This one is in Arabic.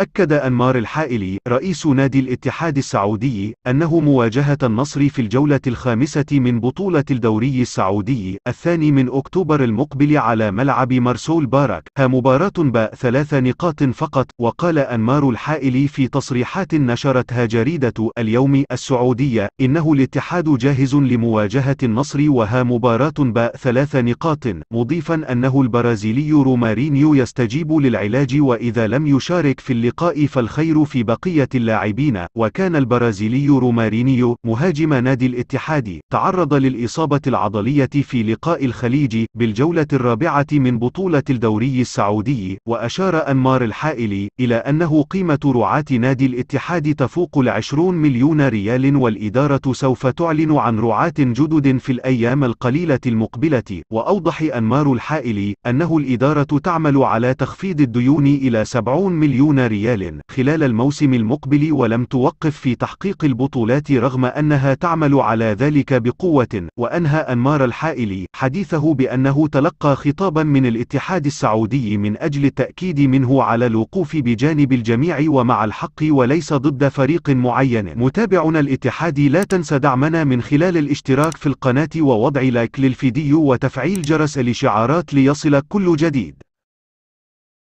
أكد أنمار الحائلي رئيس نادي الاتحاد السعودي أنه مواجهة النصر في الجولة الخامسة من بطولة الدوري السعودي الثاني من أكتوبر المقبل على ملعب مرسول بارك ها مباراة باء ثلاث نقاط فقط وقال أنمار الحائلي في تصريحات نشرتها جريدة اليوم السعودية إنه الاتحاد جاهز لمواجهة النصر وها مباراة باء ثلاث نقاط مضيفا أنه البرازيلي رومارينيو يستجيب للعلاج وإذا لم يشارك في اللقاء فالخير في بقية اللاعبين وكان البرازيلي رومارينيو مهاجم نادي الاتحاد تعرض للإصابة العضلية في لقاء الخليج بالجولة الرابعة من بطولة الدوري السعودي وأشار أنمار الحائلي إلى أنه قيمة رعاة نادي الاتحاد تفوق العشرون مليون ريال والإدارة سوف تعلن عن رعاة جدد في الأيام القليلة المقبلة وأوضح أنمار الحائلي أنه الإدارة تعمل على تخفيض الديون إلى 70 مليون ريال ريال خلال الموسم المقبل ولم توقف في تحقيق البطولات رغم أنها تعمل على ذلك بقوة وأنهى أنمار الحائلي حديثه بأنه تلقى خطابا من الاتحاد السعودي من أجل التأكيد منه على الوقوف بجانب الجميع ومع الحق وليس ضد فريق معين متابعنا الاتحاد لا تنسى دعمنا من خلال الاشتراك في القناة ووضع لايك للفيديو وتفعيل جرس الاشعارات ليصلك كل جديد